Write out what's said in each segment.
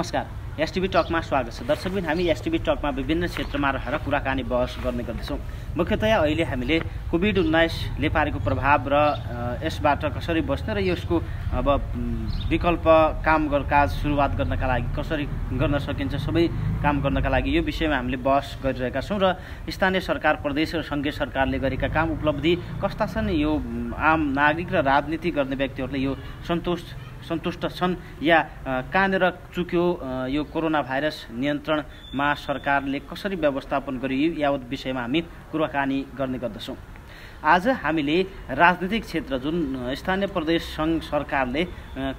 नमस्कार एसटिभी टकमा स्वागत छ दर्शकबिन हामी एसटिभी टकमा विभिन्न क्षेत्रमा रहेर कुराकानी बहस गर्ने गर्दछौँ मुख्यतया अहिले हामीले कोभिड उन्नाइसले पारेको प्रभाव र यसबाट कसरी बस्ने र यसको अब विकल्प काम गर काज सुरुवात गर्नका लागि कसरी गर्न सकिन्छ सबै काम गर्नका लागि यो विषयमा हामीले बहस गरिरहेका छौँ र स्थानीय सरकार प्रदेश र सङ्घीय सरकारले गरेका काम उपलब्धि कस्ता छन् यो आम नागरिक र राजनीति गर्ने व्यक्तिहरूले यो सन्तोष सन्तुष्ट छन् या कहाँनिर चुक्यो यो कोरोना भाइरस नियन्त्रणमा सरकारले कसरी व्यवस्थापन गरियो यावत विषयमा हामी कुराकानी गर्ने गर्दछौँ आज हामीले राजनीतिक क्षेत्र जुन स्थानीय प्रदेश सङ्घ सरकारले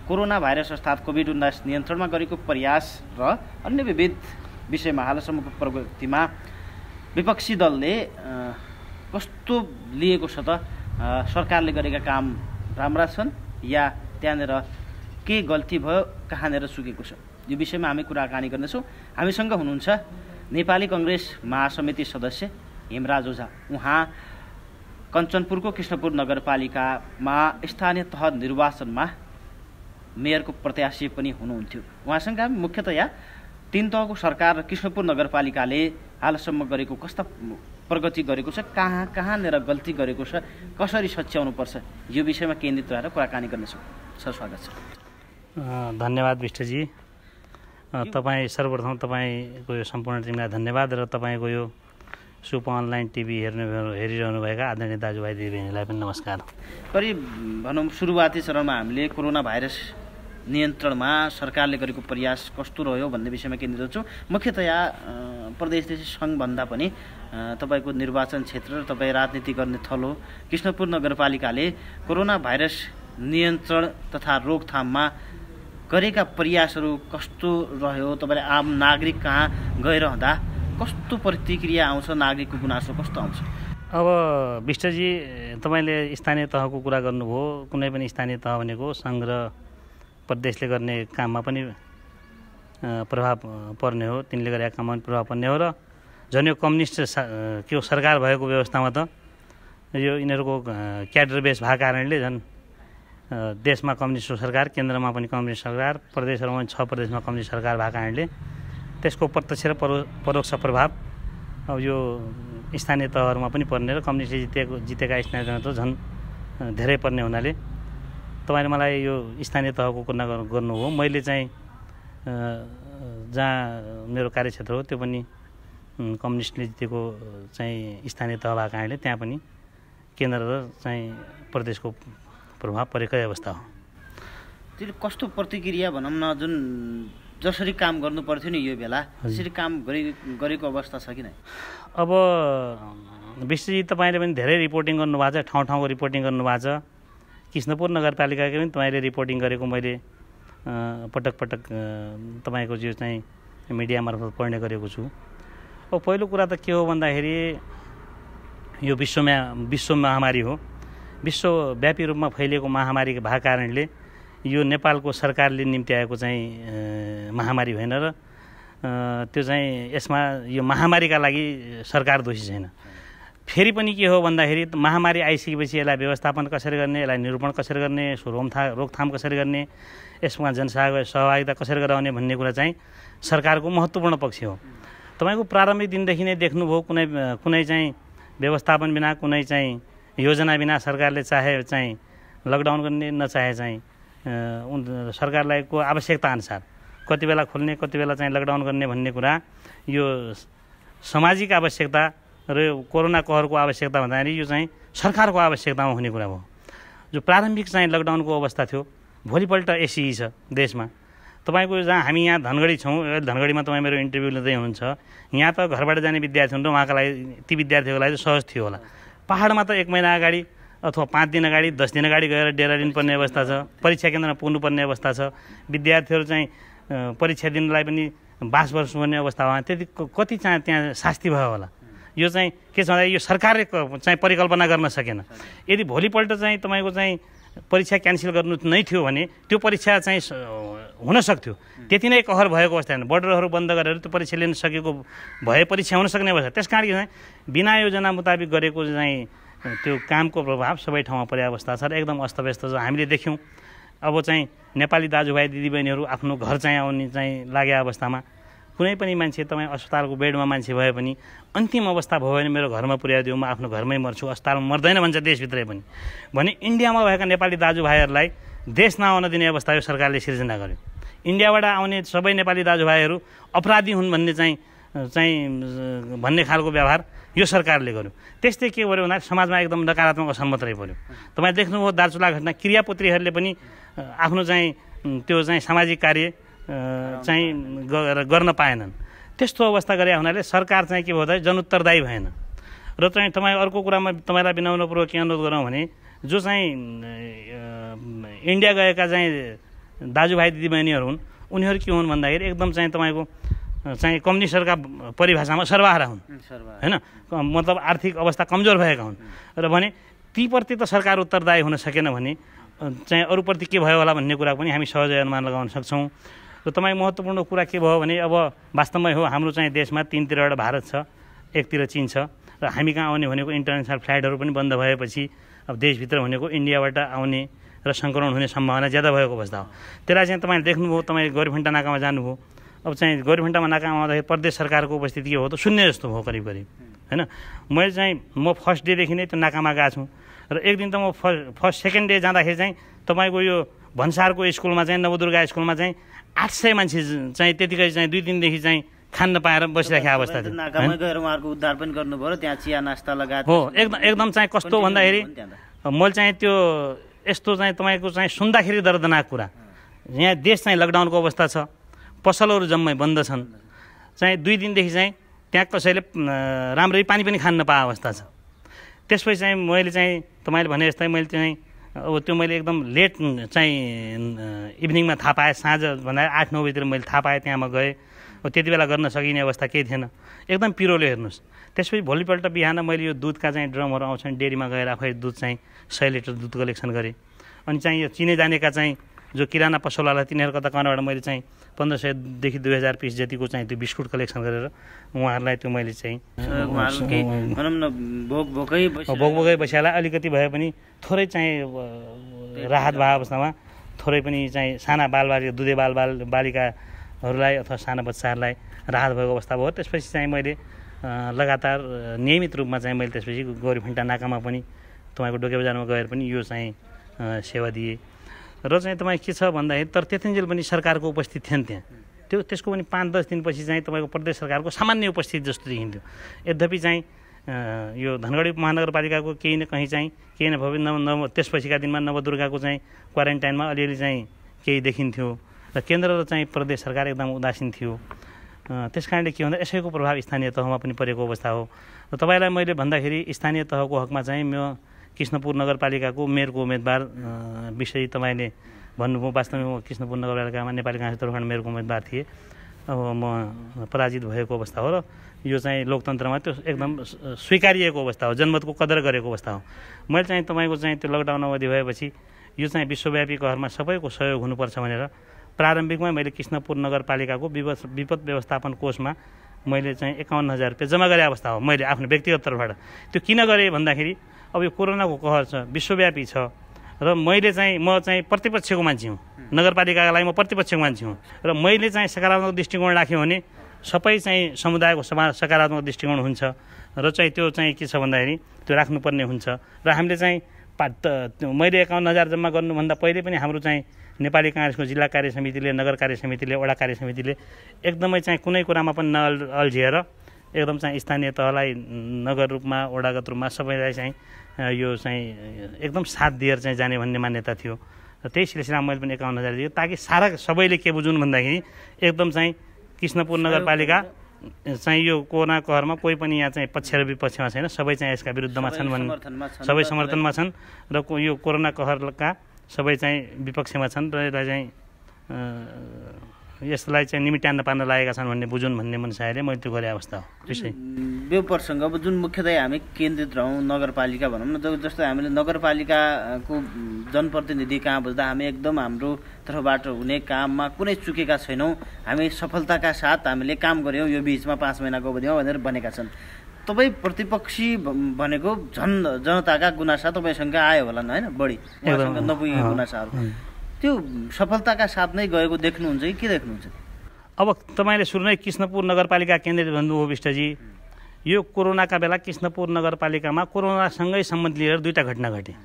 कोरोना भाइरस अर्थात् कोभिड उन्नाइस नियन्त्रणमा गरेको प्रयास र अन्य विविध विषयमा हालसम्मको प्रगतिमा विपक्षी दलले कस्तो लिएको छ त सरकारले गरेका काम राम्रा छन् या त्यहाँनिर के गल्ती भयो कहाँनिर सुकेको छ यो विषयमा हामी कुराकानी गर्नेछौँ हामीसँग हुनुहुन्छ नेपाली कङ्ग्रेस महासमिति सदस्य हेमराज ओझा उहाँ कञ्चनपुरको कृष्णपुर नगरपालिकामा स्थानीय तह निर्वाचनमा मेयरको प्रत्याशी पनि हुनुहुन्थ्यो उहाँसँग हामी मुख्यतया तिन तहको सरकार र कृष्णपुर नगरपालिकाले हालसम्म गरेको कस्ता प्रगति गरेको छ कहाँ कहाँनिर गल्ती गरेको छ कसरी सच्याउनुपर्छ यो विषयमा केन्द्रित रहेर कुराकानी गर्नेछौँ सर स्वागत छ धन्यवाद विष्टजी तपाईँ सर्वप्रथम तपाईँको यो सम्पूर्ण टिमलाई धन्यवाद र तपाईँको यो सुप अनलाइन टिभी हेर्नु हेरिरहनुभएका आदरणीय दाजुभाइ दिदीबहिनीलाई पनि नमस्कार करिब भनौँ सुरुवाती चरणमा हामीले कोरोना भाइरस नियन्त्रणमा सरकारले गरेको प्रयास कस्तो रह्यो भन्ने विषयमा केन्द्रित छु मुख्यतया प्रदेश सङ्घभन्दा पनि तपाईँको निर्वाचन क्षेत्र र तपाईँ राजनीति गर्ने थलो कृष्णपुर नगरपालिकाले कोरोना भाइरस नियन्त्रण तथा रोकथाममा गरेका प्रयासहरू कस्तो रह्यो तपाईँले आम नागरिक कहाँ गइरहँदा कस्तो प्रतिक्रिया आउँछ नागरिकको गुनासो कस्तो आउँछ अब विष्टजी तपाईँले स्थानीय तहको कुरा गर्नुभयो कुनै पनि स्थानीय तह भनेको सङ्घ प्रदेशले गर्ने काममा पनि प्रभाव पर्ने हो तिनले गरेका काममा पनि प्रभाव पर्ने हो र झन् यो कम्युनिस्ट के सरकार भएको व्यवस्थामा त यो यिनीहरूको क्याडर बेस भएको कारणले झन् देशमा कम्युनिस्ट सरकार केन्द्रमा पनि कम्युनिस्ट सरकार प्रदेशहरूमा छ प्रदेशमा कम्युनिस्ट सरकार भएको कारणले त्यसको प्रत्यक्ष र परोक्ष प्रभाव अब यो स्थानीय तहहरूमा पनि पर्ने र कम्युनिस्टले जितेको जितेका स्थानीय जनता झन् धेरै पर्ने हुनाले तपाईँले मलाई यो स्थानीय तहको कुरा गर्नु हो मैले चाहिँ जहाँ मेरो कार्यक्षेत्र हो त्यो पनि कम्युनिस्टले जितेको चाहिँ स्थानीय तह भएको कारणले त्यहाँ पनि केन्द्र र चाहिँ प्रदेशको प्रभाव परेकै अवस्था हो त्यसले कस्तो प्रतिक्रिया भनौँ न जुन जसरी काम गर्नु पर्थ्यो नि यो बेला त्यसरी काम गरेको अवस्था छ कि किन अब बेसी तपाईँले पनि धेरै रिपोर्टिङ गर्नुभएको छ ठाउँ ठाउँको रिपोर्टिङ गर्नुभएको छ कृष्णपुर नगरपालिकाको पनि तपाईँले रिपोर्टिङ गरेको मैले पटक पटक तपाईँको जो चाहिँ मिडिया मार्फत पढ्ने गरेको छु अब पहिलो कुरा त के हो भन्दाखेरि यो विश्वमा विश्व महामारी हो विश्वव्यापी रूपमा फैलिएको महामारी भएको कारणले यो नेपालको सरकारले निम्त्याएको चाहिँ महामारी होइन र त्यो चाहिँ यसमा यो महामारीका लागि सरकार दोषी छैन फेरि पनि के हो भन्दाखेरि महामारी आइसकेपछि यसलाई व्यवस्थापन कसरी गर्ने यसलाई निरूपण कसरी गर्ने रोमथा रोकथाम कसरी गर्ने यसमा जनसह सहभागिता कसरी गराउने भन्ने कुरा चाहिँ सरकारको महत्त्वपूर्ण पक्ष हो तपाईँको प्रारम्भिक दिनदेखि नै देख्नुभयो कुनै कुनै चाहिँ व्यवस्थापन बिना कुनै चाहिँ योजना बिना सरकारले चाहे चाहिँ लकडाउन गर्ने नचाहे चाहिँ सरकारलाई को आवश्यकता अनुसार कति बेला खोल्ने कति बेला चाहिँ लकडाउन गर्ने भन्ने कुरा यो सामाजिक आवश्यकता र कोरोना कहरको आवश्यकता भन्दाखेरि यो चाहिँ सरकारको आवश्यकतामा हुने कुरा हो जो प्रारम्भिक चाहिँ लकडाउनको अवस्था थियो भोलिपल्ट एसिई छ देशमा तपाईँको जहाँ हामी यहाँ धनगढी छौँ धनगढीमा तपाईँ मेरो इन्टरभ्यू लिँदै हुनुहुन्छ यहाँ त घरबाट जाने विद्यार्थी त उहाँको लागि ती विद्यार्थीको लागि सहज थियो होला पाहाडमा त एक महिना अगाडि अथवा पाँच दिन अगाडि दस दिन अगाडि गएर डेरा लिनुपर्ने अवस्था छ परीक्षा केन्द्रमा पुग्नुपर्ने अवस्था छ विद्यार्थीहरू चाहिँ परीक्षा दिनलाई पनि बास बस्नुपर्ने अवस्थामा त्यति कति चाहिँ त्यहाँ शास्ति भयो होला यो चाहिँ के छ भन्दा यो सरकारले चाहिँ परिकल्पना गर्न सकेन यदि भोलिपल्ट चाहिँ तपाईँको चाहिँ परीक्षा क्यान्सल गर्नु नै थियो भने त्यो परीक्षा चाहिँ हुन सक्थ्यो त्यति नै कहर भएको अवस्था होइन बोर्डरहरू बन्द गरेर त्यो परीक्षा लिन सकेको भए परीक्षा हुन सक्ने अवस्था त्यस कारण चाहिँ बिना योजना मुताबिक गरेको चाहिँ त्यो कामको प्रभाव सबै ठाउँमा परे अवस्था छ र एकदम अस्तव्यस्त छ हामीले देख्यौँ अब चाहिँ नेपाली दाजुभाइ दिदीबहिनीहरू आफ्नो घर चाहिँ आउने चाहिँ लागे अवस्थामा कुनै पनि मान्छे तपाईँ अस्पतालको बेडमा मान्छे भए पनि अन्तिम अवस्था भयो भने मेरो घरमा पुर्याइदियो म आफ्नो घरमै मर्छु अस्पतालमा मर्दैन भन्छ देशभित्रै पनि भने इन्डियामा भएका नेपाली दाजुभाइहरूलाई देश नआउन दिने अवस्था यो सरकारले सिर्जना गर्यो इन्डियाबाट आउने सबै नेपाली दाजुभाइहरू अपराधी हुन् भन्ने चाहिँ चाहिँ भन्ने खालको व्यवहार यो सरकारले गर्यो त्यस्तै के गर्यो भन्दाखेरि समाजमा एकदम नकारात्मक असम्मत रह्यो पऱ्यो तपाईँ देख्नुभयो दार्चुला घटना क्रियापुत्रीहरूले पनि आफ्नो चाहिँ त्यो चाहिँ सामाजिक कार्य चाहिँ गर्न पाएनन् त्यस्तो अवस्था गरे हुनाले सरकार चाहिँ के भयो जनउत्तरदायी भएन र चाहिँ तपाईँ अर्को कुरामा तपाईँलाई विनम्रपूर्वक के अनुरोध गरौँ भने जो चाहिँ इन्डिया गएका चाहिँ दाजुभाइ दिदीबहिनीहरू हुन् उनीहरू के हुन् भन्दाखेरि एकदम चाहिँ तपाईँको चाहिँ कम्युनिस्टहरूका परिभाषामा सर्वाहारा हुन् होइन मतलब आर्थिक अवस्था कमजोर भएका हुन् र भने तीप्रति त सरकार उत्तरदायी हुन सकेन भने चाहिँ अरूप्रति के भयो होला भन्ने कुरा पनि हामी सहजै अनुमान लगाउन सक्छौँ र तपाईँ महत्त्वपूर्ण कुरा के भयो भने अब वास्तवमै हो हाम्रो चाहिँ देशमा एउटा भारत छ एकतिर चिन छ र हामी कहाँ आउने भनेको इन्टरनेसनल फ्लाइटहरू पनि बन्द भएपछि अब देशभित्र भनेको इन्डियाबाट आउने र सङ्क्रमण हुने सम्भावना ज्यादा भएको अवस्था हो त्यसलाई चाहिँ तपाईँले देख्नुभयो तपाईँ गौरीफन्टा नाकामा जानुभयो अब चाहिँ गौरीफन्टामा नाकामा आउँदाखेरि प्रदेश सरकारको उपस्थिति के हो त शून्य जस्तो भयो करिब करिब होइन मैले चाहिँ म फर्स्ट डेदेखि नै त्यो नाकामा गएको छु र एक दिन त म फर्स्ट फर्स्ट सेकेन्ड डे जाँदाखेरि चाहिँ तपाईँको यो भन्सारको स्कुलमा चाहिँ नवदुर्गा स्कुलमा चाहिँ आठ सय मान्छे चाहिँ त्यतिकै चाहिँ दुई दिनदेखि चाहिँ खान पाएर बसिराखेको अवस्था थियो गएर उहाँहरूको उद्धार पनि गर्नुभयो त्यहाँ चिया नास्ता लगाएर हो एकदम एकदम चाहिँ कस्तो भन्दाखेरि मैले चाहिँ त्यो यस्तो चाहिँ तपाईँको चाहिँ सुन्दाखेरि दर्दनाक कुरा यहाँ देश चाहिँ लकडाउनको अवस्था छ पसलहरू जम्मै बन्द छन् चाहिँ दुई दिनदेखि चाहिँ त्यहाँ कसैले राम्ररी पानी पनि खान नपाएको अवस्था छ त्यसपछि चाहिँ मैले चाहिँ तपाईँले भने जस्तै मैले चाहिँ अब त्यो मैले एकदम लेट चाहिँ इभिनिङमा थाहा पाएँ साँझ भन्दा आठ नौ बजीतिर मैले थाहा पाएँ त्यहाँ म गएँ अब त्यति बेला गर्न सकिने अवस्था केही थिएन एकदम पिरोले हेर्नुहोस् त्यसपछि भोलिपल्ट बिहान मैले यो दुधका चाहिँ ड्रमहरू आउँछन् डेरीमा गएर आफै दुध चाहिँ सय लिटर दुध कलेक्सन गरेँ अनि चाहिँ यो चिने जानेका चाहिँ जो किराना पसौलालाई तिनीहरूको त कहाँबाट मैले चाहिँ पन्ध्र सयदेखि दुई हजार पिस जतिको चाहिँ त्यो बिस्कुट कलेक्सन गरेर उहाँहरूलाई त्यो मैले चाहिँ न भोक भोकै भोक अलिकति भए पनि थोरै चाहिँ राहत भए अवस्थामा थोरै पनि चाहिँ साना बालबालिका दुधे बालबाल बालिकाहरूलाई अथवा साना बच्चाहरूलाई राहत भएको अवस्था भयो त्यसपछि चाहिँ मैले लगातार नियमित रूपमा चाहिँ मैले त्यसपछि गौरी फन्टा नाकामा पनि तपाईँको डोके बजारमा गएर पनि यो चाहिँ सेवा दिएँ र चाहिँ तपाईँ के छ भन्दाखेरि तर त्यतिन्जेल पनि सरकारको उपस्थित थिएन त्यहाँ त्यो त्यसको पनि पाँच दस दिनपछि चाहिँ तपाईँको प्रदेश सरकारको सामान्य उपस्थिति जस्तो देखिन्थ्यो यद्यपि चाहिँ यो धनगढी महानगरपालिकाको केही न कहीँ चाहिँ केही नभए नव नव त्यसपछिका दिनमा नवदुर्गाको चाहिँ क्वारेन्टाइनमा अलिअलि चाहिँ केही देखिन्थ्यो र केन्द्र र चाहिँ प्रदेश सरकार एकदम उदासीन थियो त्यस कारणले के भन्दा यसैको प्रभाव स्थानीय तहमा पनि परेको अवस्था हो र तपाईँलाई मैले भन्दाखेरि स्थानीय तहको हकमा चाहिँ म कृष्णपुर नगरपालिकाको मेयरको उम्मेदवार विषय तपाईँले भन्नुभयो वास्तवमा कृष्णपुर नगरपालिकामा नेपाली काङ्ग्रेस तर्फबाट मेयरको उम्मेदवार थिएँ अब म पराजित भएको अवस्था हो र यो चाहिँ लोकतन्त्रमा त्यो एकदम स्वीकारिएको अवस्था हो जनमतको कदर गरेको अवस्था हो मैले चाहिँ तपाईँको चाहिँ त्यो लकडाउन अवधि भएपछि यो चाहिँ विश्वव्यापी घरमा सबैको सहयोग हुनुपर्छ भनेर प्रारम्भिकमा मैले कृष्णपुर नगरपालिकाको विपद विपद व्यवस्थापन कोषमा मैले चाहिँ एकाउन्न हजार रुपियाँ जम्मा गरेँ अवस्था हो मैले आफ्नो व्यक्तिगत तर्फबाट त्यो किन गरेँ भन्दाखेरि अब यो कोरोनाको कहर छ विश्वव्यापी छ र मैले चाहिँ म चाहिँ प्रतिपक्षको मान्छे हुँ नगरपालिकाको लागि म प्रतिपक्षको मान्छे हुँ र मैले चाहिँ सकारात्मक दृष्टिकोण राख्यो भने सबै चाहिँ समुदायको समा सकारात्मक दृष्टिकोण हुन्छ र चाहिँ त्यो चाहिँ के छ भन्दाखेरि त्यो राख्नुपर्ने हुन्छ र हामीले चाहिँ पा मैले एकाउन्न हजार जम्मा गर्नुभन्दा पहिले पनि हाम्रो चाहिँ नेपाली काङ्ग्रेसको जिल्ला कार्य समितिले नगर कार्य समितिले वडा कार्य समितिले एकदमै चाहिँ कुनै कुरामा पनि अल्झिएर एकदम चाहिँ स्थानीय तहलाई नगर रूपमा वडागत रूपमा सबैलाई चाहिँ यो चाहिँ एकदम साथ दिएर चाहिँ जाने भन्ने मान्यता थियो र त्यही सिलसिलामा मैले पनि एकाउन्न हजार दियो ताकि सारा सबैले के बुझौँ भन्दाखेरि एकदम चाहिँ कृष्णपुर नगरपालिका चाहिँ यो कोरोना कहरमा कोही पनि यहाँ चाहिँ पक्ष र विपक्षमा छैन सबै चाहिँ यसका विरुद्धमा छन् भन्ने सबै समर्थनमा छन् र यो कोरोना कहरका सबै चाहिँ विपक्षमा छन् र यसलाई चाहिँ यसलाई चाहिँ निमिट्यान्न पार्न लागेका छन् भन्ने बुझुन् भन्ने मनसायले मैले त्यो गरे अवस्था हो त्यसै यो प्रसङ्ग अब जुन मुख्यतया हामी केन्द्रित रहौँ नगरपालिका भनौँ न जस्तो हामीले नगरपालिकाको जनप्रतिनिधि कहाँ बुझ्दा हामी एकदम हाम्रो तर्फबाट हुने काममा कुनै चुकेका छैनौँ हामी सफलताका साथ हामीले काम गऱ्यौँ यो बिचमा पाँच महिनाको अवधिमा भनेर भनेका छन् तपाईँ प्रतिपक्षी भनेको झन् जनताका गुनासा तपाईँसँग आयो होला होइन बढी नपुगेको गुनासाहरू त्यो सफलताका साथ नै गएको देख्नुहुन्छ कि के देख्नुहुन्छ अब तपाईँले सुरु नै कृष्णपुर नगरपालिका केन्द्रित भन्नुभयो विष्टजी यो कोरोनाका बेला कृष्णपुर नगरपालिकामा कोरोनासँगै सम्बन्ध लिएर दुईवटा घटना घटे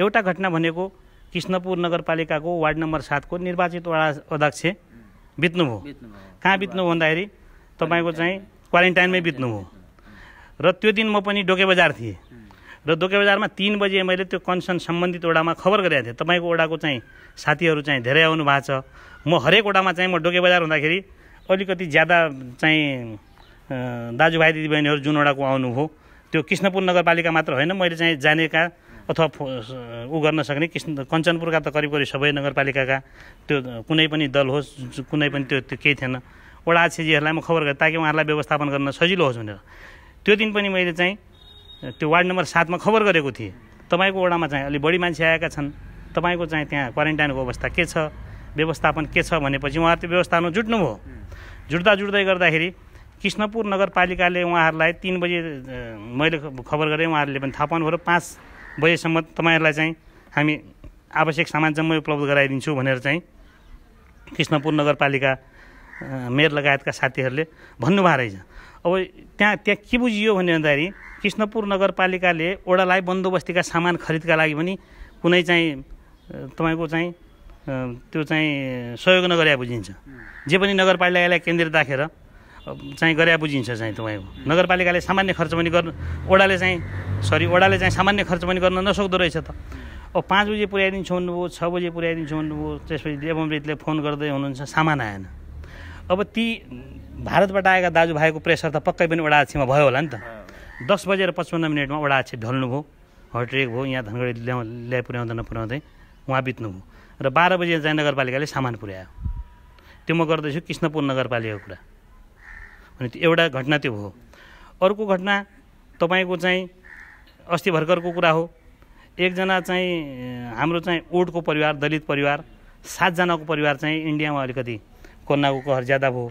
एउटा घटना भनेको कृष्णपुर नगरपालिकाको वार्ड नम्बर सातको निर्वाचित वडा अध्यक्ष बित्नुभयो कहाँ बित्नु भन्दाखेरि तपाईँको चाहिँ क्वारेन्टाइनमै बित्नुभयो र त्यो दिन म पनि डोके बजार थिएँ र डोके बजारमा तिन बजे मैले त्यो कन्सर्न सम्बन्धित वडामा खबर गरेको थिएँ तपाईँको ओडाको चाहिँ साथीहरू चाहिँ धेरै आउनु भएको छ म हरेक ओडामा चाहिँ म डोके बजार हुँदाखेरि अलिकति ज्यादा चाहिँ दाजुभाइ दिदीबहिनीहरू जुन ओडाको आउनुभयो त्यो कृष्णपुर नगरपालिका मात्र होइन मैले चाहिँ जानेका अथवा ऊ गर्न सक्ने कृष्ण कञ्चनपुरका त करिब करिब सबै नगरपालिकाका त्यो कुनै पनि दल होस् कुनै पनि त्यो त्यो केही थिएन वडा अध्यक्षजीहरूलाई म खबर गरेँ ताकि उहाँहरूलाई व्यवस्थापन गर्न सजिलो होस् भनेर त्यो दिन पनि मैले चाहिँ त्यो वार्ड नम्बर सातमा खबर गरेको थिएँ तपाईँको वडामा चाहिँ अलि बढी मान्छे आएका छन् तपाईँको चाहिँ त्यहाँ क्वारेन्टाइनको अवस्था के छ व्यवस्थापन के छ भनेपछि उहाँहरू त्यो व्यवस्थापन जुट्नुभयो जुट्दा जुट्दै गर्दाखेरि कृष्णपुर नगरपालिकाले उहाँहरूलाई तिन बजे मैले खबर गरेँ उहाँहरूले पनि थाहा पाउनुभयो पाँच बजेसम्म तपाईँहरूलाई चाहिँ हामी आवश्यक सामान जम्मै उपलब्ध गराइदिन्छु भनेर चाहिँ कृष्णपुर नगरपालिका मेयर लगायतका साथीहरूले भन्नुभएको रहेछ अब त्यहाँ त्यहाँ के बुझियो भने भन्दाखेरि कृष्णपुर नगरपालिकाले ओडालाई बन्दोबस्तीका सामान खरिदका लागि पनि कुनै चाहिँ तपाईँको चाहिँ त्यो चाहिँ सहयोग नगरे बुझिन्छ जे पनि नगरपालिकालाई केन्द्रित राखेर चाहिँ गरे बुझिन्छ चाहिँ तपाईँको नगरपालिकाले सामान्य खर्च पनि गर्नु ओडाले चाहिँ सरी ओडाले चाहिँ सामान्य खर्च पनि गर्न नसक्दो रहेछ त अब पाँच बजी पुर्याइदिन्छु भन्नुभयो छ बजी पुर्याइदिन्छु भन्नुभयो त्यसपछि देवमृतले फोन गर्दै हुनुहुन्छ सामान आएन अब ती भारतबाट आएका दाजुभाइको प्रेसर त पक्कै पनि वडा भयो होला नि त दस बजेर पचपन्न मिनटमा वडा ढल्नु ढल्नुभयो हटरेक भयो यहाँ धनगढी ल्याउ ल्याइ पुर्याउँदा नपुर्याउँदै उहाँ बित्नुभयो र बाह्र बजे चाहिँ नगरपालिकाले सामान पुर्यायो त्यो म गर्दैछु कृष्णपुर नगरपालिकाको कुरा अनि त्यो एउटा घटना त्यो भयो अर्को घटना तपाईँको चाहिँ अस्ति भर्खरको कुरा हो एकजना चाहिँ हाम्रो चाहिँ ओडको परिवार दलित परिवार सातजनाको परिवार चाहिँ इन्डियामा अलिकति कोरोनाको कहर ज्यादा भयो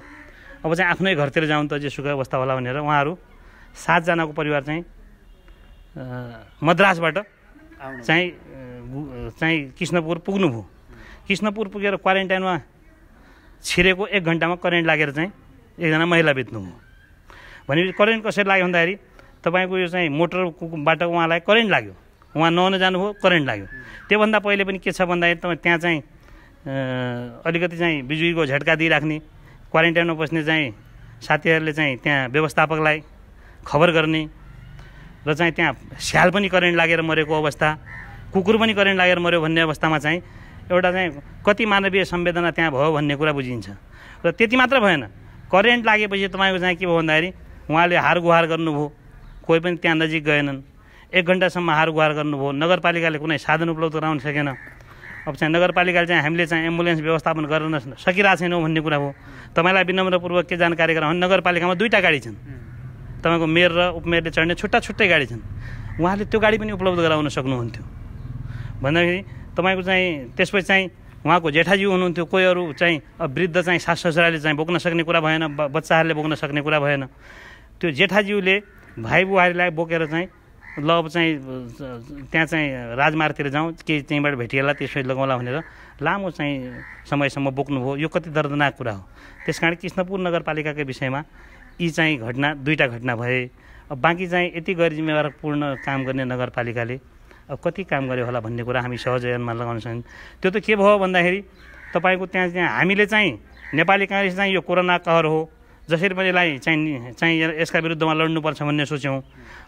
अब चाहिँ आफ्नै घरतिर जाउँ त जेसुकै अवस्था होला भनेर उहाँहरू सातजनाको परिवार चाहिँ मद्रासबाट चाहिँ चाहिँ कृष्णपुर पुग्नुभयो कृष्णपुर पुगेर क्वारेन्टाइनमा छिरेको एक घन्टामा करेन्ट लागेर चाहिँ एकजना महिला बित्नुभयो भनेपछि करेन्ट कसरी लाग्यो भन्दाखेरि तपाईँको यो चाहिँ मोटरबाट उहाँलाई करेन्ट लाग्यो उहाँ नहुन जानुभयो करेन्ट लाग्यो त्योभन्दा पहिले पनि के छ भन्दाखेरि तपाईँ त्यहाँ चाहिँ अलिकति चाहिँ बिजुलीको झट्का दिइराख्ने क्वारेन्टाइनमा बस्ने चाहिँ साथीहरूले चाहिँ त्यहाँ व्यवस्थापकलाई खबर गर्ने र चाहिँ त्यहाँ स्याल पनि करेन्ट लागेर मरेको अवस्था कुकुर पनि करेन्ट लागेर मऱ्यो भन्ने अवस्थामा चाहिँ एउटा चाहिँ कति मानवीय संवेदना त्यहाँ भयो भन्ने कुरा बुझिन्छ र त्यति मात्र भएन करेन्ट लागेपछि तपाईँको चाहिँ के भयो भन्दाखेरि उहाँले हार गुहार गर्नुभयो कोही पनि त्यहाँ नजिक गएनन् एक घन्टासम्म हार गुहार गर्नुभयो नगरपालिकाले कुनै साधन उपलब्ध गराउन सकेन अब चाहिँ नगरपालिकाले चाहिँ हामीले चाहिँ एम्बुलेन्स व्यवस्थापन गर्न सकिरहेको छैनौँ भन्ने कुरा हो तपाईँलाई विनम्रपूर्वक के जानकारी गराउँ नगरपालिकामा दुईवटा गाडी छन् तपाईँको मेयर र उपमेयरले चढ्ने छुट्टा छुट्टै गाडी छन् उहाँले त्यो गाडी पनि उपलब्ध गराउन सक्नुहुन्थ्यो भन्दाखेरि तपाईँको चाहिँ त्यसपछि चाहिँ उहाँको जेठाजी हुनुहुन्थ्यो कोही अरू चाहिँ वृद्ध चाहिँ सास ससुराले चाहिँ बोक्न सक्ने कुरा भएन बच्चाहरूले बोक्न सक्ने कुरा भएन त्यो जेठाज्यूले भाइ बुहारीलाई बोकेर चाहिँ ल अब चाहिँ त्यहाँ चाहिँ राजमार्गतिर जाउँ केही त्यहीँबाट भेटिएला त्यसरी लगाउँला भनेर लामो चाहिँ समयसम्म बोक्नुभयो यो कति दर्दनाक कुरा हो त्यस कारण कृष्णपुर नगरपालिकाको विषयमा यी चाहिँ घटना दुईवटा घटना भए अब बाँकी चाहिँ यति गैर जिम्मेवारपूर्ण काम गर्ने नगरपालिकाले अब कति काम गर्यो होला भन्ने कुरा हामी अनुमान लगाउन सक्छौँ त्यो त के भयो भन्दाखेरि तपाईँको त्यहाँ त्यहाँ हामीले चाहिँ नेपाली काङ्ग्रेस चाहिँ यो कोरोना कहर हो जसरी पनि यसलाई चाहिँ चाहिँ यसका विरुद्धमा लड्नुपर्छ भन्ने सोच्यौँ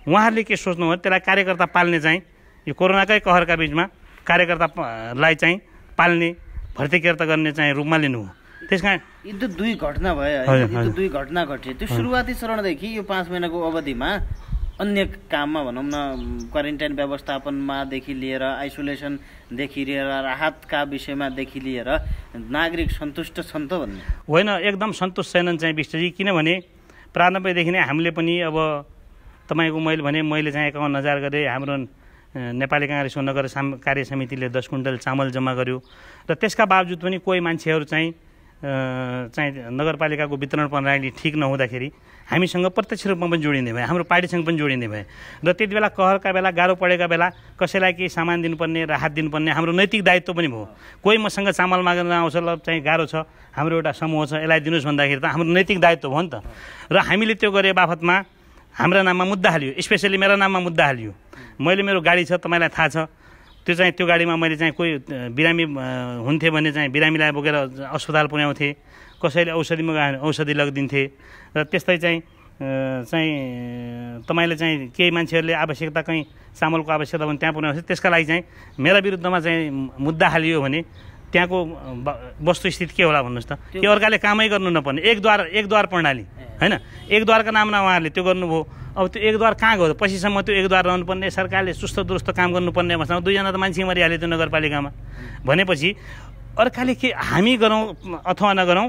उहाँहरूले के सोच्नु भने त्यसलाई कार्यकर्ता पाल्ने चाहिँ यो कोरोनाकै कहरका बिचमा कार्यकर्तालाई चाहिँ पाल्ने भर्तीकर्ता गर्ने चाहिँ रूपमा लिनु हो त्यस कारण दुई घटना भयो दुई घटना घट्यो त्यो सुरुवाती चरणदेखि यो पाँच महिनाको अवधिमा अन्य काममा भनौँ न क्वारेन्टाइन व्यवस्थापनमादेखि लिएर आइसोलेसनदेखि लिएर राहतका विषयमादेखि लिएर नागरिक सन्तुष्ट छन् त भन्ने होइन एकदम सन्तुष्ट छैनन् चाहिँ विष्टजी किनभने प्रारम्भदेखि नै हामीले पनि अब तपाईँको मैले भने मैले चाहिँ एकाउन्न हजार गरेँ हाम्रो नेपाली काङ्ग्रेसको नगर साम कार्य समितिले दस कुन्टल चामल जम्मा गर्यो र त्यसका बावजुद पनि कोही मान्छेहरू चाहिँ चाहिँ नगरपालिकाको वितरण प्रणाली ठिक नहुँदाखेरि हामीसँग प्रत्यक्ष रूपमा पनि जोडिने भए हाम्रो पार्टीसँग पनि जोडिने भए र त्यति बेला कहरका बेला गाह्रो परेका बेला कसैलाई केही सामान दिनुपर्ने राहत दिनुपर्ने हाम्रो नैतिक दायित्व पनि भयो कोही मसँग चामल मागेर आउँछ ल चाहिँ गाह्रो छ हाम्रो एउटा समूह छ यसलाई दिनुहोस् भन्दाखेरि त हाम्रो नैतिक दायित्व भयो नि त र हामीले त्यो गरे बापतमा हाम्रो नाममा मुद्दा हाल्यो स्पेसली मेरो नाममा मुद्दा हाल्यो मैले मेरो गाडी छ तपाईँलाई थाहा छ त्यो चाहिँ त्यो गाडीमा मैले चाहिँ कोही बिरामी हुन्थेँ भने चाहिँ बिरामीलाई बोकेर अस्पताल पुर्याउँथेँ कसैले औषधि मगा भने औषधि लगिदिन्थे र त्यस्तै चाहिँ चाहिँ तपाईँले चाहिँ केही मान्छेहरूले आवश्यकता कहीँ चामलको आवश्यकता भने त्यहाँ पुऱ्याउँछ त्यसका लागि चाहिँ मेरा विरुद्धमा चाहिँ मुद्दा हालियो भने त्यहाँको वस्तुस्थिति के होला भन्नुहोस् त त्यो अर्काले कामै गर्नु नपर्ने एकद्वार एकद्वार प्रणाली होइन एकद्वारको नाममा उहाँहरूले त्यो गर्नुभयो अब त्यो एकद्वार कहाँ गयो पछिसम्म त्यो एकद्वार रहनुपर्ने सरकारले सुस्त दुरुस्त काम गर्नुपर्ने अवस्थामा दुईजना त मान्छे मरिहाल्यो त्यो नगरपालिकामा भनेपछि अर्काले के हामी गरौँ अथवा नगरौँ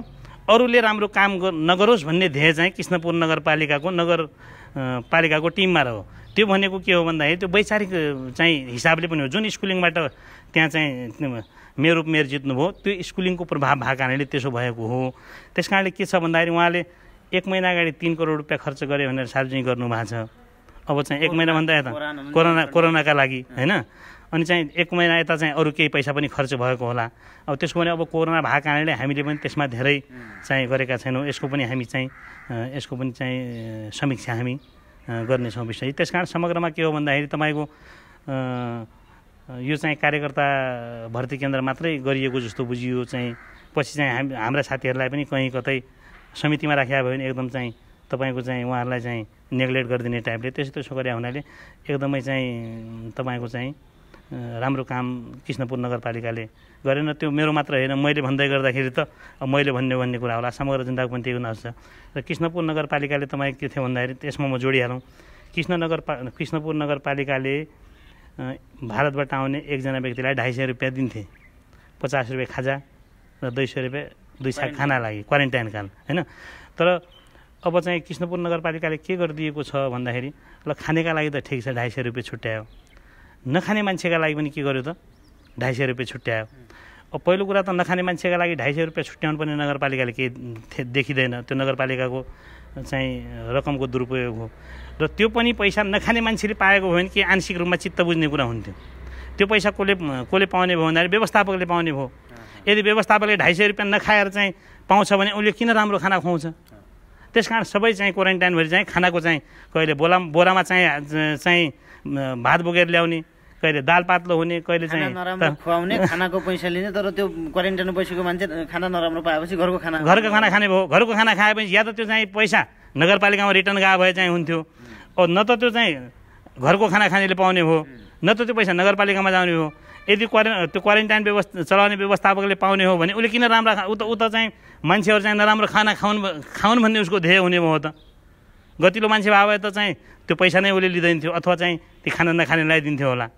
अरूले राम्रो काम नगरोस् भन्ने ध्येय चाहिँ कृष्णपुर नगरपालिकाको नगर पालिकाको टिममा रह्यो त्यो भनेको के हो भन्दाखेरि त्यो वैचारिक चाहिँ हिसाबले पनि हो जुन स्कुलिङबाट त्यहाँ चाहिँ मेयर उप मेयर जित्नुभयो त्यो स्कुलिङको प्रभाव भएको कारणले त्यसो भएको हो त्यस कारणले के छ भन्दाखेरि उहाँले एक महिना अगाडि तिन करोड रुपियाँ खर्च गरे भनेर सार्वजनिक गर्नुभएको छ अब चाहिँ एक महिनाभन्दा यता कोरोना कोरोनाका लागि होइन अनि चाहिँ एक महिना यता चाहिँ अरू केही पैसा पनि खर्च भएको होला अब त्यसको पनि अब कोरोना भएको कारणले हामीले पनि त्यसमा धेरै चाहिँ गरेका छैनौँ यसको पनि हामी चाहिँ यसको पनि चाहिँ समीक्षा हामी गर्नेछौँ विषय त्यस कारण समग्रमा के हो भन्दाखेरि तपाईँको यो चाहिँ कार्यकर्ता भर्ती केन्द्र मात्रै गरिएको जस्तो बुझियो चाहिँ पछि चाहिँ हाम हाम्रा साथीहरूलाई पनि कहीँ कतै समितिमा राखिया भयो भने एकदम चाहिँ तपाईँको चाहिँ उहाँहरूलाई चाहिँ नेग्लेक्ट गरिदिने टाइपले त्यस्तो त्यसो गरे हुनाले एकदमै चाहिँ तपाईँको चाहिँ राम्रो काम कृष्णपुर नगरपालिकाले गरेन त्यो मेरो मात्र होइन मैले भन्दै गर्दाखेरि त मैले भन्ने भन्ने कुरा होला समग्र जनताको पनि त्यही छ र कृष्णपुर नगरपालिकाले तपाईँ के थियो भन्दाखेरि त्यसमा म जोडिहालौँ कृष्ण नगरपा कृष्णपुर नगरपालिकाले भारतबाट आउने एकजना व्यक्तिलाई ढाई सय रुपियाँ दिन्थे पचास रुपियाँ खाजा र दुई सय रुपियाँ दुई साग खाना लागि क्वारेन्टाइन काल होइन तर अब चाहिँ कृष्णपुर नगरपालिकाले के गरिदिएको छ भन्दाखेरि ल खानेका लागि त ठिक छ ढाई सय रुपियाँ छुट्यायो नखाने मान्छेका लागि पनि के गर्यो त ढाई सय रुपियाँ छुट्यायो अब पहिलो कुरा त नखाने मान्छेका लागि ढाई सय रुपियाँ छुट्याउनु पर्ने नगरपालिकाले केही देखिँदैन त्यो नगरपालिकाको चाहिँ रकमको दुरुपयोग हो र त्यो पनि पैसा नखाने मान्छेले पाएको भयो भने के आंशिक रूपमा चित्त बुझ्ने कुरा हुन्थ्यो त्यो पैसा कसले कसले पाउने भयो भन्दाखेरि व्यवस्थापकले पाउने भयो यदि व्यवस्थापकले ढाई सय रुपियाँ नखाएर चाहिँ पाउँछ भने उसले किन राम्रो खाना खुवाउँछ त्यस कारण सबै चाहिँ क्वारेन्टाइन भएर चाहिँ खानाको चाहिँ कहिले बोला बोरामा चाहिँ चाहिँ भात बोकेर ल्याउने कहिले दाल पातलो हुने कहिले चाहिँ खुवाउने खानाको पैसा लिने तर त्यो क्वारेन्टाइन बसेको मान्छे खाना नराम्रो पाएपछि घरको खाना घरको खाना खाने भयो घरको खाना खाएपछि या त त्यो चाहिँ पैसा नगरपालिकामा रिटर्न गएको भए चाहिँ हुन्थ्यो न त त्यो चाहिँ घरको खाना खानेले पाउने हो न त त्यो पैसा नगरपालिकामा जाने हो यदि क्वारे त्यो क्वारेन्टाइन व्यवस्था चलाउने व्यवस्थापकले पाउने हो भने उसले किन राम्रो खा उता उता चाहिँ मान्छेहरू चाहिँ नराम्रो खाना खाउनु खाउनु भन्ने उसको ध्येय हुने भयो त गतिलो मान्छे भए त चाहिँ त्यो पैसा नै उसले लिँदैन थियो अथवा चाहिँ त्यो खाना नखाने लगाइदिन्थ्यो होला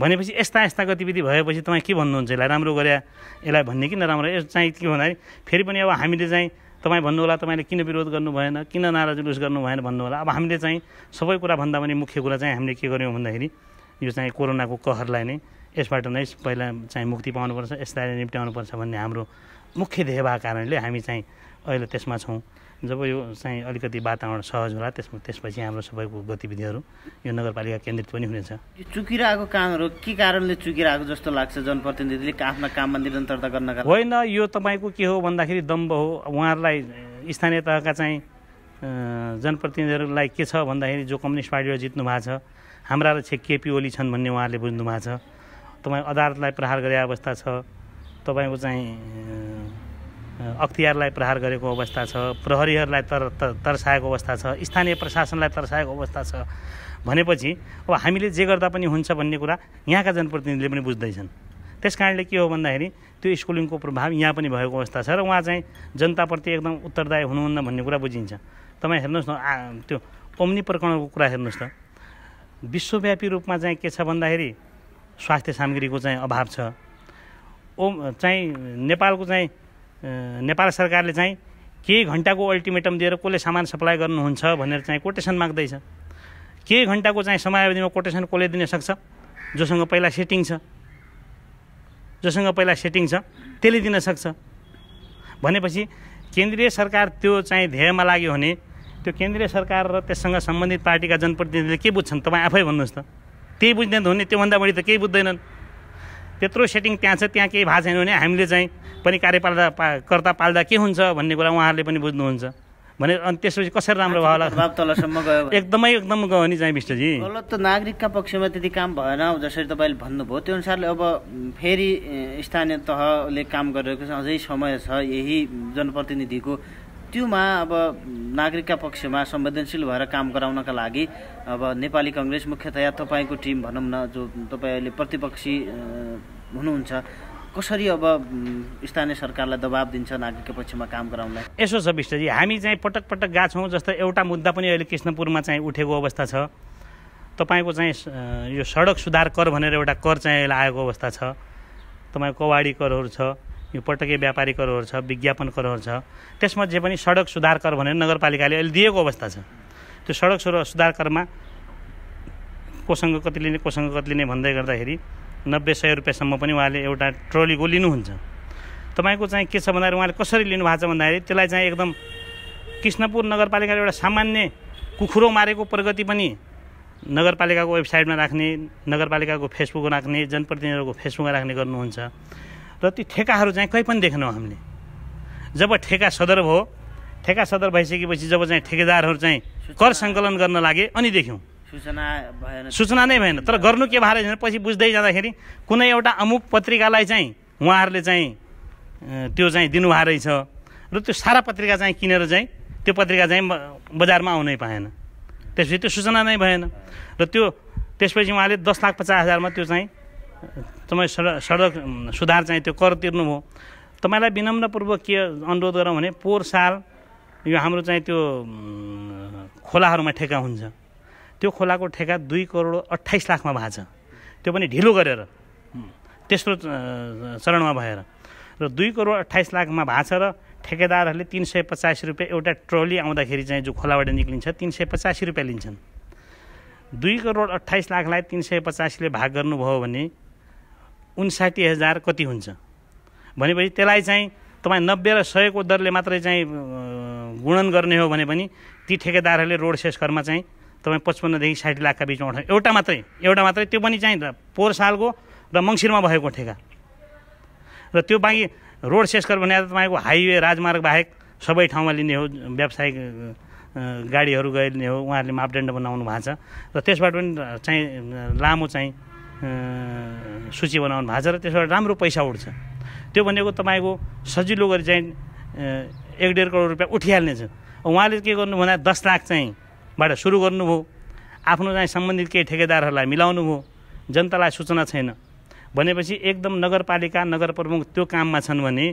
भनेपछि यस्ता यस्ता गतिविधि भएपछि तपाईँ के भन्नुहुन्छ यसलाई राम्रो गरे यसलाई भन्ने कि नराम्रो यस चाहिँ के भन्दाखेरि फेरि पनि अब हामीले चाहिँ तपाईँ भन्नुहोला तपाईँले किन विरोध गर्नु भएन किन नारा गर्नु भएन भन्नुहोला अब हामीले चाहिँ सबै कुरा भन्दा पनि मुख्य कुरा चाहिँ हामीले के गर्यौँ भन्दाखेरि यो चाहिँ कोरोनाको कहरलाई नै यसबाट नै पहिला चाहिँ मुक्ति पाउनुपर्छ यसलाई निप्ट्याउनुपर्छ भन्ने हाम्रो मुख्य ध्येय भएको कारणले हामी चाहिँ अहिले त्यसमा छौँ जब यो चाहिँ अलिकति वातावरण सहज होला त्यसमा त्यसपछि हाम्रो सबैको गतिविधिहरू यो नगरपालिका केन्द्रित पनि हुनेछ यो चुकिरहेको कामहरू के कारणले चुकिरहेको जस्तो लाग्छ जनप्रतिनिधिले आफ्ना काममा निरन्तरता गर्नका होइन यो तपाईँको के हो भन्दाखेरि दम्ब हो उहाँहरूलाई स्थानीय तहका चाहिँ जनप्रतिनिधिहरूलाई के छ भन्दाखेरि जो कम्युनिस्ट पार्टीबाट जित्नु भएको छ हाम्रा केपी ओली छन् भन्ने उहाँहरूले बुझ्नु भएको छ तपाईँ अदालतलाई प्रहार गरे अवस्था छ तपाईँको चाहिँ अख्तियारलाई प्रहार गरेको अवस्था छ प्रहरीहरूलाई तर तर्साएको अवस्था छ स्थानीय प्रशासनलाई तर्साएको अवस्था छ भनेपछि अब हामीले जे गर्दा पनि हुन्छ भन्ने कुरा यहाँका जनप्रतिनिधिले पनि बुझ्दैछन् त्यस कारणले के हो भन्दाखेरि त्यो स्कुलिङको प्रभाव यहाँ पनि भएको अवस्था छ र उहाँ चाहिँ जनताप्रति एकदम उत्तरदायी हुनुहुन्न भन्ने कुरा बुझिन्छ तपाईँ हेर्नुहोस् न त्यो ओम्नी प्रकरणको कुरा हेर्नुहोस् त विश्वव्यापी रूपमा चाहिँ के छ भन्दाखेरि स्वास्थ्य सामग्रीको चाहिँ अभाव छ ओम चाहिँ नेपालको चाहिँ नेपाल सरकारले चाहिँ केही घन्टाको अल्टिमेटम दिएर कसले सामान सप्लाई गर्नुहुन्छ भनेर चाहिँ कोटेसन माग्दैछ केही घन्टाको चाहिँ समयावधिमा कोटेसन कसले दिन सक्छ जोसँग पहिला सेटिङ छ जोसँग पहिला सेटिङ छ त्यसले दिन सक्छ भनेपछि केन्द्रीय सरकार त्यो चाहिँ ध्येयमा लाग्यो भने त्यो केन्द्रीय सरकार र त्यससँग सम्बन्धित पार्टीका जनप्रतिनिधिले के बुझ्छन् तपाईँ आफै भन्नुहोस् त त्यही बुझ्दैन त हुने त्योभन्दा बढी त केही बुझ्दैनन् त्यत्रो सेटिङ त्यहाँ छ त्यहाँ केही भएको छैन भने हामीले चाहिँ पनि कार्यपालदा पा कर्ता पाल्दा के हुन्छ भन्ने कुरा उहाँहरूले पनि बुझ्नुहुन्छ भने अनि त्यसपछि कसरी राम्रो भयो होला तलसम्म गयो एकदमै एकदम गयो नि चाहिँ विष्टजी तल त नागरिकका पक्षमा त्यति काम भएन जसरी तपाईँले भन्नुभयो त्यो अनुसारले अब फेरि स्थानीय तहले काम गरिरहेको छ अझै समय छ यही जनप्रतिनिधिको त्योमा अब नागरिकका पक्षमा संवेदनशील भएर काम गराउनका लागि अब नेपाली कङ्ग्रेस मुख्यतया तपाईँको टिम भनौँ न जो तपाईँ अहिले प्रतिपक्षी हुनुहुन्छ कसरी अब स्थानीय सरकारलाई दबाब दिन्छ नागरिकको पक्षमा काम गराउनलाई यसो छ विष्टजी हामी चाहिँ पटक पटक गएको छौँ जस्तै एउटा मुद्दा पनि अहिले कृष्णपुरमा चाहिँ उठेको अवस्था छ तपाईँको चाहिँ यो सडक सुधार कर भनेर एउटा कर चाहिँ अहिले आएको अवस्था छ तपाईँको कवाडी करहरू छ यो पटकीय व्यापारी करहरू छ विज्ञापन करहरू छ त्यसमा जे पनि सडक सुधार कर भनेर नगरपालिकाले अहिले दिएको अवस्था छ त्यो सडक सुधार करमा कोसँग कति लिने कोसँग कति लिने भन्दै गर्दाखेरि नब्बे सय रुपियाँसम्म पनि उहाँले एउटा ट्रलीको लिनुहुन्छ तपाईँको चाहिँ के छ भन्दाखेरि उहाँले कसरी लिनुभएको छ भन्दाखेरि त्यसलाई चाहिँ एकदम कृष्णपुर नगरपालिकाले एउटा सामान्य कुखुरो मारेको प्रगति पनि नगरपालिकाको वेबसाइटमा राख्ने नगरपालिकाको फेसबुकमा राख्ने जनप्रतिनिधिहरूको फेसबुकमा राख्ने गर्नुहुन्छ र ती ठेकाहरू चाहिँ कहीँ पनि देखेनौँ हामीले जब ठेका सदर भयो ठेका सदर भइसकेपछि जब चाहिँ ठेकेदारहरू चाहिँ कर सङ्कलन गर्न लागे अनि देख्यौँ सूचना भएन सूचना नै भएन तर गर्नु के भएर छैन पछि बुझ्दै जाँदाखेरि कुनै एउटा अमुक पत्रिकालाई चाहिँ उहाँहरूले चाहिँ त्यो चाहिँ दिनुभएको रहेछ र त्यो सारा पत्रिका चाहिँ किनेर चाहिँ त्यो पत्रिका चाहिँ बजारमा आउनै पाएन त्यसपछि त्यो सूचना नै भएन र त्यो त्यसपछि उहाँले दस लाख पचास हजारमा त्यो चाहिँ तपाईँ सडक सडक सुधार चाहिँ त्यो कर तिर्नुभयो तपाईँलाई विनम्रपूर्वक के अनुरोध गरौँ भने पोहोर साल यो हाम्रो चाहिँ त्यो खोलाहरूमा ठेका हुन्छ त्यो खोलाको ठेका दुई करोड अठाइस लाखमा भएको छ त्यो पनि ढिलो गरेर तेस्रो चरणमा भएर र दुई करोड अठाइस लाखमा भएको छ र ठेकेदारहरूले तिन सय पचासी रुपियाँ एउटा ट्रली आउँदाखेरि चाहिँ जो खोलाबाट निक्लिन्छ तिन सय पचासी रुपियाँ लिन्छन् दुई करोड अठाइस लाखलाई तिन सय पचासीले भाग गर्नुभयो भने उन्साठी हजार कति हुन्छ भनेपछि त्यसलाई चाहिँ तपाईँ नब्बे र सयको दरले मात्रै चाहिँ गुणन गर्ने हो भने पनि ती ठेकेदारहरूले रोड सेस घरमा चाहिँ तपाईँ पचपन्नदेखि साठी लाखका बिचमा उठाउने एउटा मात्रै एउटा मात्रै त्यो पनि चाहिँ पोहोर सालको र मङ्सिरमा भएको ठेका र त्यो बाँकी रोड सेस्कर भने तपाईँको हाइवे राजमार्ग बाहेक सबै ठाउँमा लिने हो व्यावसायिक गाडीहरू गएर लिने हो उहाँहरूले मापदण्ड बनाउनु भएको छ र त्यसबाट पनि चाहिँ लामो चाहिँ सूची बनाउनु भएको छ र त्यसबाट राम्रो पैसा उठ्छ त्यो भनेको तपाईँको सजिलो गरी चाहिँ एक डेढ करोड रुपियाँ उठिहाल्नेछ उहाँले के गर्नु भन्दा दस लाख चाहिँबाट सुरु गर्नुभयो आफ्नो चाहिँ सम्बन्धित केही ठेकेदारहरूलाई मिलाउनु भयो जनतालाई सूचना छैन भनेपछि एकदम नगरपालिका नगर प्रमुख त्यो काममा छन् भने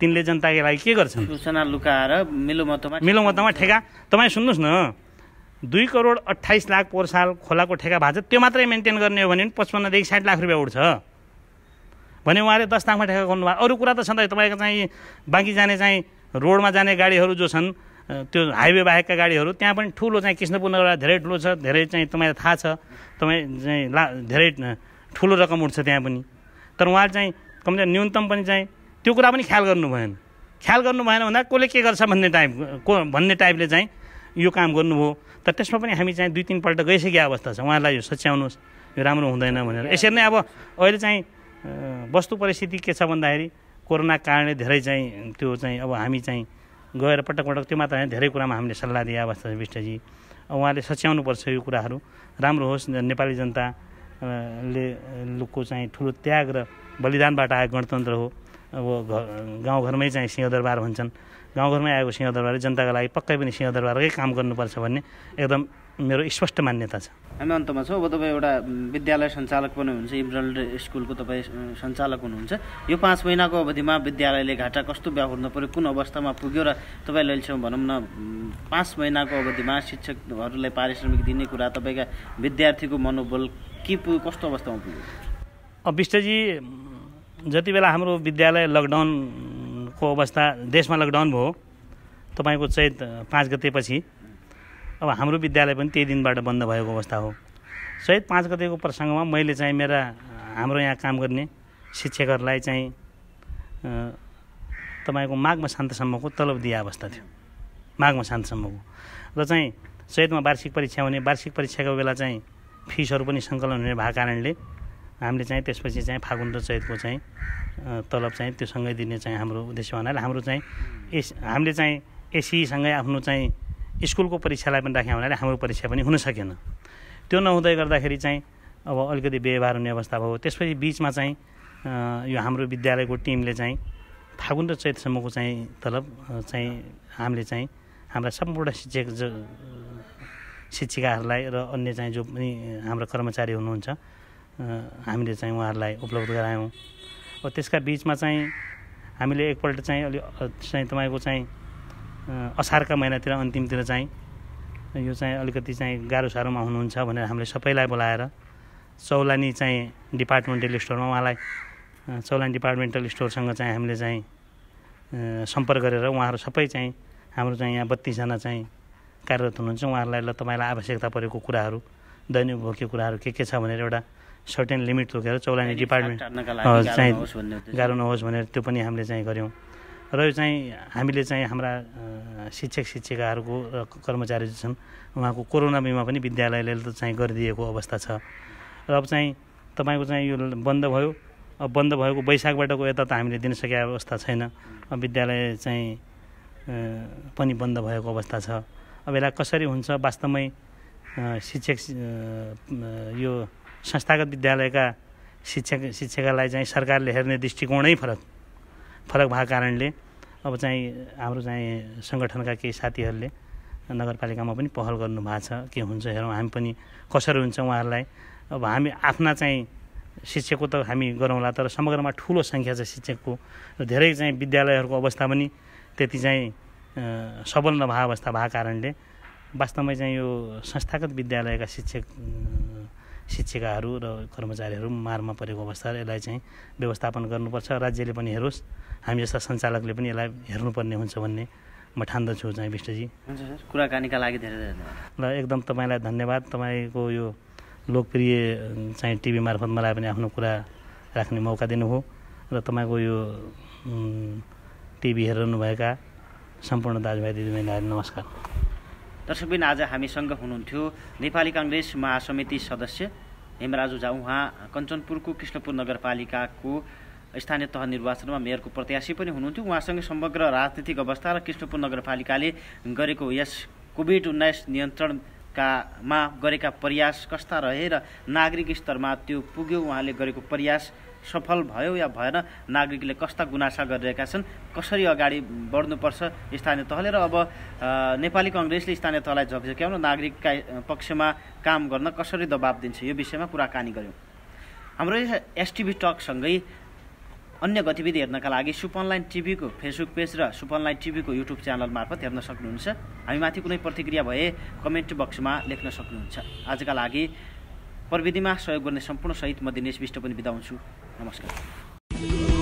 तिनले जनताको लागि के गर्छन् सूचना लुकाएर मिलोमतोमा मिलोमतोमा ठेका तपाईँ सुन्नुहोस् न दुई करोड अट्ठाइस लाख पोहोर साल खोलाको ठेका छ त्यो मात्रै मेन्टेन गर्ने हो भने पचपन्नदेखि साठी लाख रुपियाँ उठ्छ भने उहाँले दस लाखमा ठेका भयो अरू कुरा त सधैँ तपाईँको चाहिँ बाँकी जाने चाहिँ रोडमा जाने गाडीहरू जो छन् त्यो हाइवे बाहेकका गाडीहरू त्यहाँ पनि ठुलो चाहिँ कृष्णपुर नगरबाट धेरै ठुलो छ धेरै चाहिँ तपाईँलाई थाहा छ तपाईँ चाहिँ ला धेरै ठुलो रकम उठ्छ त्यहाँ पनि तर उहाँले चाहिँ कमसे न्यूनतम पनि चाहिँ त्यो कुरा पनि ख्याल गर्नु भएन ख्याल गर्नु भएन भन्दा कसले के गर्छ भन्ने टाइप को भन्ने टाइपले चाहिँ यो काम गर्नुभयो तर त्यसमा पनि हामी चाहिँ दुई तिनपल्ट गइसकेको अवस्था छ उहाँलाई यो सच्याउनुहोस् यो राम्रो हुँदैन भनेर यसरी नै अब अहिले चाहिँ वस्तु परिस्थिति के छ भन्दाखेरि कोरोना कारणले धेरै चाहिँ त्यो चाहिँ अब हामी चाहिँ गएर पटक पटक त्यो मात्र होइन धेरै कुरामा हामीले सल्लाह दिए अवस्था छ विष्टजी उहाँले सच्याउनुपर्छ यो कुराहरू राम्रो होस् नेपाली जनताले लोकको चाहिँ ठुलो त्याग र बलिदानबाट आएको गणतन्त्र हो अब गाउँघरमै चाहिँ सिंहदरबार भन्छन् गाउँघरमै आएको सिंहदरबारले जनताको लागि पक्कै पनि सिंहदरबारकै काम गर्नुपर्छ भन्ने एकदम मेरो स्पष्ट मान्यता छ हामी अन्तमा छौँ अब तपाईँ एउटा विद्यालय सञ्चालक पनि हुनुहुन्छ इम्रल स्कुलको तपाईँ सञ्चालक हुनुहुन्छ यो पाँच महिनाको अवधिमा विद्यालयले घाटा कस्तो ब्याहोर्नु पऱ्यो कुन अवस्थामा पुग्यो र तपाईँले अहिलेसम्म भनौँ न पाँच महिनाको अवधिमा शिक्षकहरूलाई पारिश्रमिक दिने कुरा तपाईँका विद्यार्थीको मनोबल के कस्तो अवस्थामा पुग्यो अब विष्टजी जति बेला हाम्रो विद्यालय लकडाउनको अवस्था देशमा लकडाउन भयो तपाईँको चैत पाँच गतेपछि अब हाम्रो विद्यालय पनि त्यही दिनबाट बन्द भएको अवस्था हो चैत पाँच गतेको प्रसङ्गमा मैले चाहिँ मेरा हाम्रो यहाँ काम गर्ने शिक्षकहरूलाई चाहिँ तपाईँको माघमा शान्तसम्मको तलब दिए अवस्था थियो माघमा शान्तसम्मको र चाहिँ चैतमा वार्षिक परीक्षा हुने वार्षिक परीक्षाको बेला चाहिँ फिसहरू पनि सङ्कलन हुने भएको कारणले हामीले चाहिँ त्यसपछि चाहिँ फागुन र चैतको चाहिँ तलब चाहिँ त्यो सँगै दिने चाहिँ हाम्रो उद्देश्य हुनाले हाम्रो चाहिँ एस हामीले चाहिँ एसीसँगै आफ्नो चाहिँ स्कुलको परीक्षालाई पनि राख्यौँ हुनाले हाम्रो परीक्षा पनि हुन सकेन त्यो नहुँदै गर्दाखेरि चाहिँ अब अलिकति व्यवहार हुने अवस्था भयो त्यसपछि बिचमा चाहिँ यो हाम्रो विद्यालयको टिमले चाहिँ फागुन र चैतसम्मको चाहिँ तलब चाहिँ हामीले चाहिँ हाम्रा सम्पूर्ण शिक्षक शिक्षिकाहरूलाई र अन्य चाहिँ जो पनि हाम्रो कर्मचारी हुनुहुन्छ हामीले चाहिँ उहाँहरूलाई उपलब्ध गरायौँ र त्यसका बिचमा चाहिँ हामीले एकपल्ट चाहिँ अलि चाहिँ तपाईँको चाहिँ असारका महिनातिर अन्तिमतिर चाहिँ यो चाहिँ अलिकति चाहिँ गाह्रो साह्रोमा हुनुहुन्छ भनेर हामीले सबैलाई बोलाएर चौलानी चाहिँ डिपार्टमेन्टल स्टोरमा उहाँलाई चौलानी डिपार्टमेन्टल स्टोरसँग चाहिँ हामीले चाहिँ सम्पर्क गरेर उहाँहरू सबै चाहिँ हाम्रो चाहिँ यहाँ बत्तिसजना चाहिँ कार्यरत हुनुहुन्छ उहाँहरूलाई ल तपाईँलाई आवश्यकता परेको कुराहरू दैनिक भोग्य कुराहरू के के छ भनेर एउटा सर्टेन लिमिट तोकेर चौलाने डिपार्टमेन्ट चाहिँ गाह्रो नहोस् भनेर त्यो पनि हामीले चाहिँ गऱ्यौँ र यो चाहिँ हामीले चाहिँ हाम्रा शिक्षक शिक्षिकाहरूको कर्मचारी जो छन् उहाँको कोरोना बिमा पनि विद्यालयले त चाहिँ गरिदिएको अवस्था छ र अब चाहिँ तपाईँको चाहिँ यो बन्द भयो अब बन्द भएको वैशाखबाटको यता त हामीले दिन सके अवस्था छैन अब विद्यालय चाहिँ पनि बन्द भएको अवस्था छ अब यसलाई कसरी हुन्छ वास्तवमै शिक्षक यो संस्थागत विद्यालयका शिक्षक शिक्षकालाई चाहिँ सरकारले हेर्ने दृष्टिकोणै फरक फरक भएको कारणले अब चाहिँ हाम्रो चाहिँ सङ्गठनका केही साथीहरूले नगरपालिकामा पनि पहल गर्नुभएको छ के हुन्छ हेरौँ हामी पनि कसरी हुन्छ उहाँहरूलाई अब हामी आफ्ना चाहिँ शिक्षकको त हामी गरौँला तर समग्रमा ठुलो सङ्ख्या छ शिक्षकको र धेरै चाहिँ विद्यालयहरूको अवस्था पनि त्यति चाहिँ सबल नभएको अवस्था भएको कारणले वास्तवमै चाहिँ यो संस्थागत विद्यालयका शिक्षक शिक्षिकाहरू र कर्मचारीहरू मारमा परेको अवस्था र यसलाई चाहिँ व्यवस्थापन गर्नुपर्छ राज्यले पनि हेरोस् हामी जस्ता सञ्चालकले पनि यसलाई हेर्नुपर्ने हुन्छ भन्ने म ठान्दछु चाहिँ विष्टजी हुन्छ सर कुराकानीका लागि धेरै धन्यवाद ल एकदम तपाईँलाई धन्यवाद तपाईँको यो लोकप्रिय चाहिँ टिभी मार्फत मलाई पनि आफ्नो कुरा राख्ने मौका दिनुभयो र तपाईँको यो टिभी हेरिरहनुभएका सम्पूर्ण दाजुभाइ दिदीबहिनीहरू नमस्कार दर्शकबिन आज हामीसँग हुनुहुन्थ्यो नेपाली काङ्ग्रेस महासमिति सदस्य हेमराजु झा उहाँ कञ्चनपुरको कृष्णपुर नगरपालिकाको स्थानीय तह निर्वाचनमा मेयरको प्रत्याशी पनि हुनुहुन्थ्यो उहाँसँग समग्र राजनीतिक अवस्था र कृष्णपुर नगरपालिकाले गरेको यस कोभिड उन्नाइस नियन्त्रणकामा गरेका प्रयास कस्ता रहे र नागरिक स्तरमा त्यो पुग्यो उहाँले गरेको प्रयास सफल भयो या भएन नागरिकले कस्ता गुनासा गरिरहेका छन् कसरी अगाडि बढ्नुपर्छ स्थानीय तहले र अब नेपाली कङ्ग्रेसले स्थानीय तहलाई झकझक्याउन नागरिकका पक्षमा काम गर्न कसरी दबाब दिन्छ यो विषयमा कुराकानी गऱ्यौँ हाम्रो एसटिभी टकसँगै अन्य गतिविधि हेर्नका लागि सुपनलाइन टिभीको फेसबुक पेज र सुपनलाइन टिभीको युट्युब च्यानल मार्फत हेर्न सक्नुहुन्छ हामी माथि कुनै प्रतिक्रिया भए कमेन्ट बक्समा लेख्न सक्नुहुन्छ आजका लागि प्रविधिमा सहयोग गर्ने सम्पूर्ण सहित म दिनेश विष्ट पनि बिदा हुन्छु नमस्कार